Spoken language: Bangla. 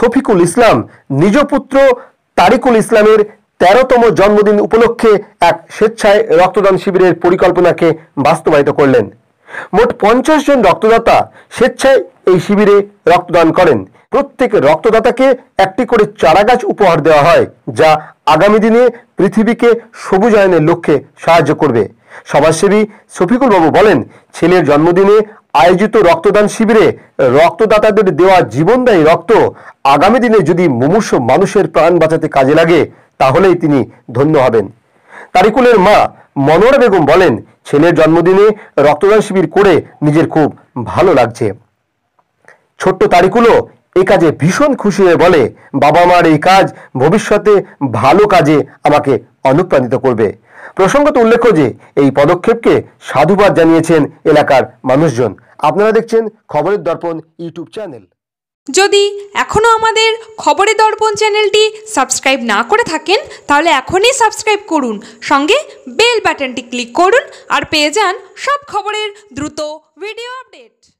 শফিকুল ইসলাম নিজ পুত্র তারিকুল ইসলামের তেরোতম জন্মদিন উপলক্ষে এক স্বেচ্ছায় রক্তদান শিবিরের পরিকল্পনাকে বাস্তবায়িত করলেন মোট পঞ্চাশ জন রক্তদাতা স্বেচ্ছায় এই শিবিরে রক্তদান করেন প্রত্যেক রক্তদাতাকে একটি করে চারাগাছ উপহার দেওয়া হয় যা আগামী দিনে পৃথিবীকে সবুজায়নের লক্ষ্যে সাহায্য করবে সমাজসেবী শফিকুল বাবু বলেন ছেলের জন্মদিনে আয়োজিত রক্তদান শিবিরে রক্তদাতাদের দেওয়া জীবনদায়ী রক্ত আগামী দিনে যদি মুমূর্ষ মানুষের প্রাণ বাঁচাতে কাজে লাগে তাহলেই তিনি ধন্য হবেন তারিকুলের মা মনোরা বেগম বলেন ছেলের জন্মদিনে রক্তদান শিবির করে নিজের খুব ভালো লাগছে ছোট্ট তারিকুলও এ কাজে ভীষণ খুশি হয়ে বলে বাবা মার এই কাজ ভবিষ্যতে ভালো কাজে আমাকে অনুপ্রাণিত করবে প্রসঙ্গত উল্লেখ্য যে এই পদক্ষেপকে সাধুবাদ জানিয়েছেন এলাকার মানুষজন আপনারা দেখছেন খবরের দর্পণ ইউটিউব চ্যানেল যদি এখনও আমাদের খবরের দর্পণ চ্যানেলটি সাবস্ক্রাইব না করে থাকেন তাহলে এখনই সাবস্ক্রাইব করুন সঙ্গে বেল বাটনটি ক্লিক করুন আর পেয়ে যান সব খবরের দ্রুত ভিডিও আপডেট